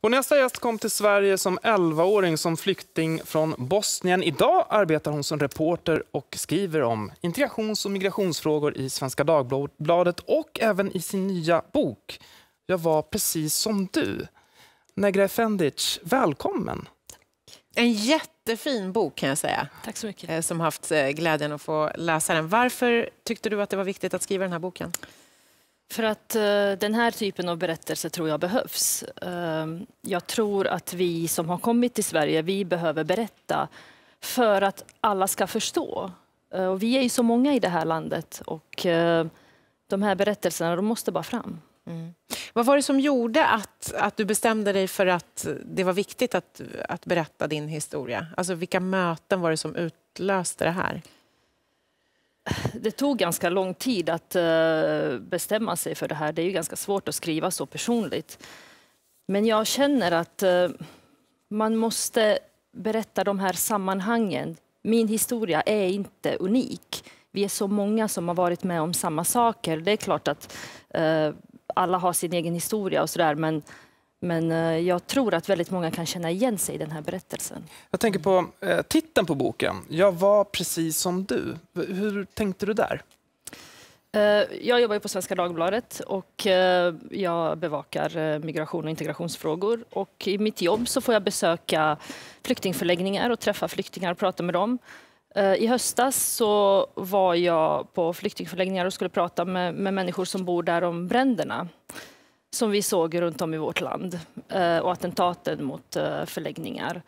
Vår nästa gäst kom till Sverige som 11-åring som flykting från Bosnien. Idag arbetar hon som reporter och skriver om integrations och migrationsfrågor i Svenska Dagbladet och även i sin nya bok Jag var precis som du. Negra Efendic, välkommen! En jättefin bok kan jag säga. Tack så mycket. Eh, som haft eh, glädjen att få läsa den. Varför tyckte du att det var viktigt att skriva den här boken? För att uh, den här typen av berättelser tror jag behövs. Uh, jag tror att vi som har kommit till Sverige, vi behöver berätta för att alla ska förstå. Uh, och vi är ju så många i det här landet och eh, de här berättelserna, de måste bara fram. Mm. Vad var det som gjorde att, att du bestämde dig för att det var viktigt att, att berätta din historia? Alltså vilka möten var det som utlöste det här? det tog ganska lång tid att eh, bestämma sig för det här. Det är ju ganska svårt att skriva så personligt. Men jag känner att eh, man måste berätta de här sammanhangen. Min historia är inte unik. Vi är så många som har varit med om samma saker. Det är klart att eh, alla har sin egen historia och sådär, men men eh, jag tror att väldigt många kan känna igen sig i den här berättelsen. Jag tänker på eh, titeln på boken, Jag var precis som du. Hur tänkte du där? Eh, jag jobbar på Svenska Dagbladet och jag bevakar migration och integrationsfrågor. Och I mitt jobb så får jag besöka flyktingförläggningar och träffa flyktingar och prata med dem. I höstas så var jag på flyktingförläggningar och skulle prata med, med människor som bor där om bränderna som vi såg runt om i vårt land eh, och attentaten mot eh, förläggningar.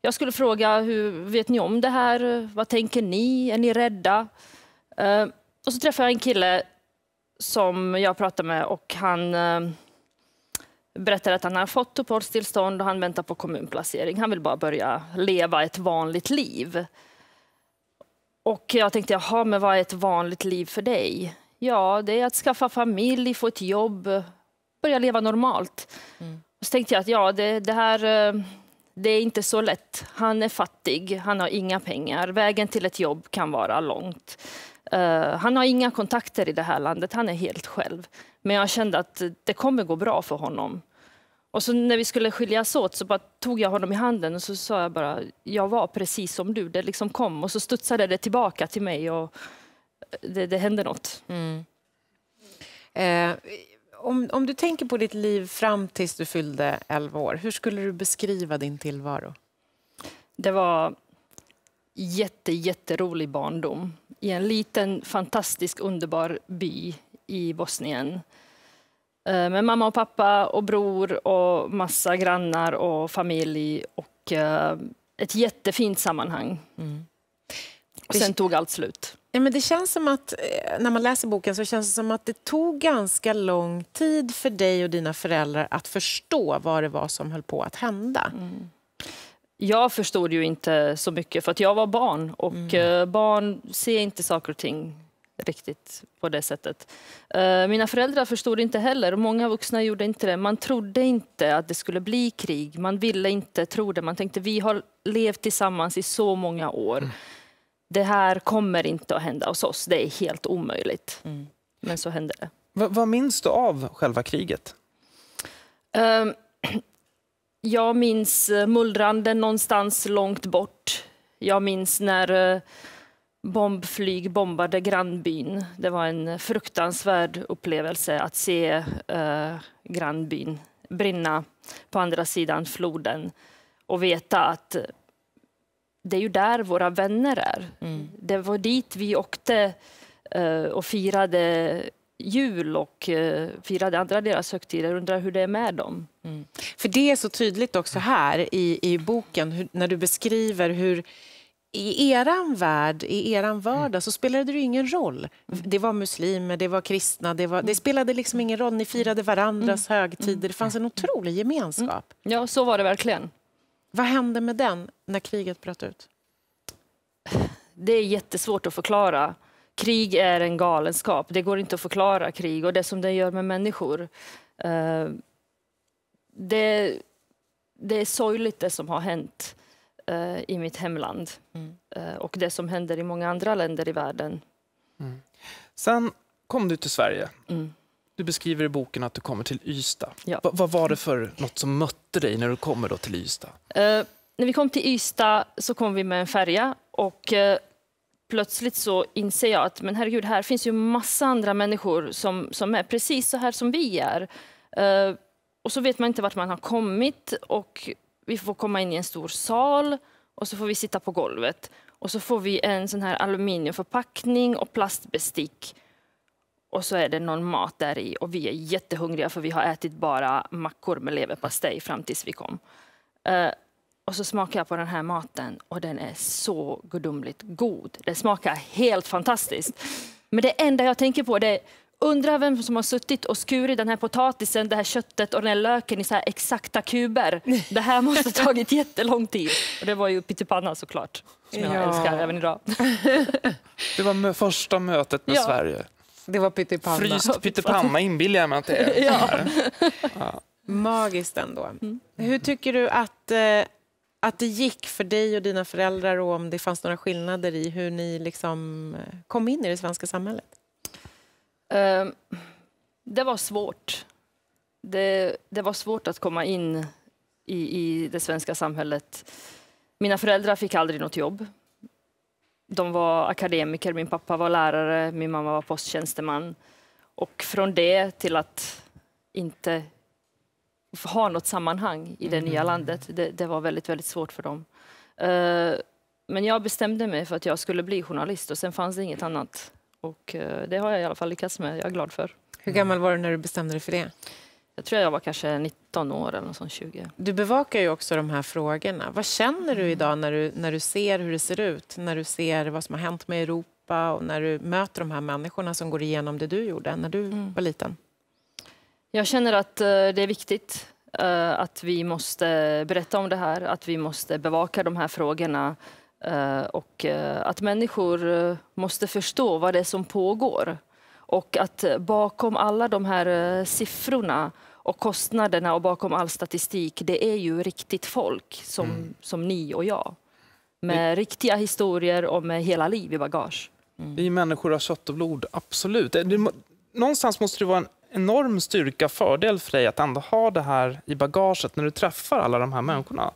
Jag skulle fråga, hur vet ni om det här? Vad tänker ni? Är ni rädda? Eh, och så träffade jag en kille som jag pratade med och han berättade att han har fått uppehållstillstånd och han väntar på kommunplacering. Han vill bara börja leva ett vanligt liv. Och jag tänkte, jaha, men vad är ett vanligt liv för dig? Ja, det är att skaffa familj, få ett jobb, börja leva normalt. Mm. så tänkte jag att ja, det, det här eh, det är inte så lätt. Han är fattig, han har inga pengar. Vägen till ett jobb kan vara långt. Uh, han har inga kontakter i det här landet, han är helt själv. Men jag kände att det kommer gå bra för honom. Och så när vi skulle skiljas åt så tog jag honom i handen och så sa jag bara, jag var precis som du, det liksom kom och så studsade det tillbaka till mig och eh, det, det hände något. Mm. Eh om, om du tänker på ditt liv fram tills du fyllde 11 år, hur skulle du beskriva din tillvaro? Det var jätte, jätterolig barndom i en liten, fantastisk, underbar by i Bosnien eh, med mamma och pappa och bror och massa grannar och familj och eh, ett jättefint sammanhang. Mm. Och sen tog allt slut. Ja, men det känns som att, eh, när man läser boken, så känns det som att det tog ganska lång tid för dig och dina föräldrar att förstå vad det var som höll på att hända. Mm. Jag förstod ju inte så mycket, för att jag var barn och mm. Eh, barn ser inte saker och ting riktigt på det sättet. Eh, mina föräldrar förstod inte heller och många vuxna gjorde inte det. Man trodde inte att det skulle bli krig. Man ville inte tro det. Man tänkte vi har levt tillsammans i så många år. Mm det här kommer inte att hända hos oss, det är helt omöjligt. Mm. Men så hände det. V vad minns du av själva kriget? Um, jag minns eh, mullranden någonstans långt bort. Jag minns när eh, bombflyg bombade grannbyn. Det var en fruktansvärd upplevelse att se eh, grannbyn brinna på andra sidan floden och veta att det är ju där våra vänner är. Mm. Det var dit vi åkte eh, och firade jul och eh, firade andra deras högtider. Undrar hur det är med dem. Mm. För det är så tydligt också mm. här i, i boken, hur, när du beskriver hur i er värld, i er mm. vardag, så spelade det ingen roll. Mm. Det var muslimer, det var kristna, det, var, det spelade liksom ingen roll. Ni firade varandras högtider, det fanns en otrolig gemenskap. Ja, så var det verkligen. Vad hände med den när kriget bröt ut? Det är jättesvårt att förklara. Krig är en galenskap. Det går inte att förklara krig och det som det gör med människor. Eh, det, det är sorgligt det som har hänt eh, i mitt hemland mm. Eh, och det som händer i många andra länder i världen. Mm. Sen kom du till Sverige. Mm. Du beskriver i boken att du kommer till Ystad. Ja. Va, vad var det för något som mötte dig när du kommer då till Ystad? Eh, när vi kom till Ystad så kom vi med en färja och eh, plötsligt så inser jag att men herregud, här finns ju massa andra människor som, som är precis så här som vi är. Eh, och så vet man inte vart man har kommit och vi får komma in i en stor sal och så får vi sitta på golvet och så får vi en sån här aluminiumförpackning och plastbestick och så är det någon mat där i och vi är jättehungriga för vi har ätit bara mackor med leverpastej fram tills vi kom. Uh, och så smakar jag på den här maten och den är så gudomligt god. Den smakar helt fantastiskt. Men det enda jag tänker på det är Undrar vem som har suttit och skurit den här potatisen, det här köttet och den här löken i så här exakta kuber. Det här måste ha tagit jättelång tid. Och det var ju pyttipanna såklart, som jag ja. älskar även idag. Det var första mötet med ja. Sverige. Det var pyttipanna. Fryst pyttipanna inbillar jag mig att det är. ja. ja. Magiskt ändå. Mm. Hur tycker du att, eh, att det gick för dig och dina föräldrar och om det fanns några skillnader i hur ni liksom eh, kom in i det svenska samhället? Eh, det var svårt. Det, det, var svårt att komma in i, i det svenska samhället. Mina föräldrar fick aldrig något jobb de var akademiker, min pappa var lärare, min mamma var posttjänsteman. Och från det till att inte ha något sammanhang i det mm. nya landet, det, det, var väldigt, väldigt svårt för dem. Eh, men jag bestämde mig för att jag skulle bli journalist och sen fanns det inget annat. Och eh, det har jag i alla fall lyckats med, jag är glad för. Hur gammal var du när du bestämde dig för det? Jag tror jag var kanske 19 år eller sånt, 20. Du bevakar ju också de här frågorna. Vad känner du mm. idag när du, när du ser hur det ser ut? När du ser vad som har hänt med Europa och när du möter de här människorna som går igenom det du gjorde när du mm. var liten? Jag känner att eh, det är viktigt eh, att vi måste berätta om det här, att vi måste bevaka de här frågorna eh, och att människor måste förstå vad det är som pågår. Och att eh, bakom alla de här eh, siffrorna och kostnaderna och bakom all statistik, det är ju riktigt folk som, mm. som ni och jag. Med mm. riktiga historier och med hela liv i bagage. Mm. Vi människor av kött och blod, absolut. Någonstans måste det vara en enorm styrka och fördel för dig att ändå ha det här i bagaget när du träffar alla de här människorna.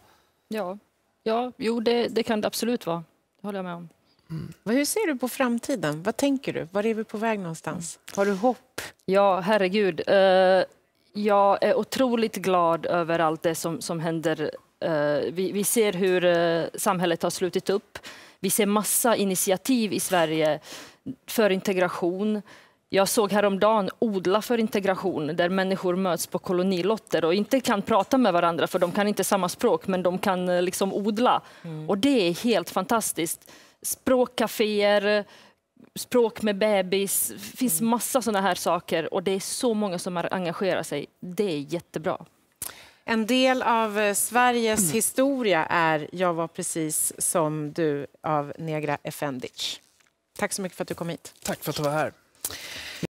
Ja, ja jo, det, det kan det absolut vara. Det håller jag med om. Mm. Hur ser du på framtiden? Vad tänker du? Var är vi på väg någonstans? Har du hopp? Ja, herregud. Eh, jag är otroligt glad över allt det som, som händer. Eh, vi, ser hur eh, samhället har slutit upp. Vi ser massa initiativ i Sverige för integration. Jag såg häromdagen Odla för integration där människor möts på kolonilotter och inte kan prata med varandra för de kan inte samma språk men de kan liksom odla. Mm. Och det är helt fantastiskt språkcaféer, språk med bebis. Det finns mm. massa sådana här saker och det är så många som engagerar sig. Det är jättebra. En del av eh, Sveriges mm. historia är Jag var precis som du av Negra Efendic. Tack så mycket för att du kom hit. Tack för att du var här.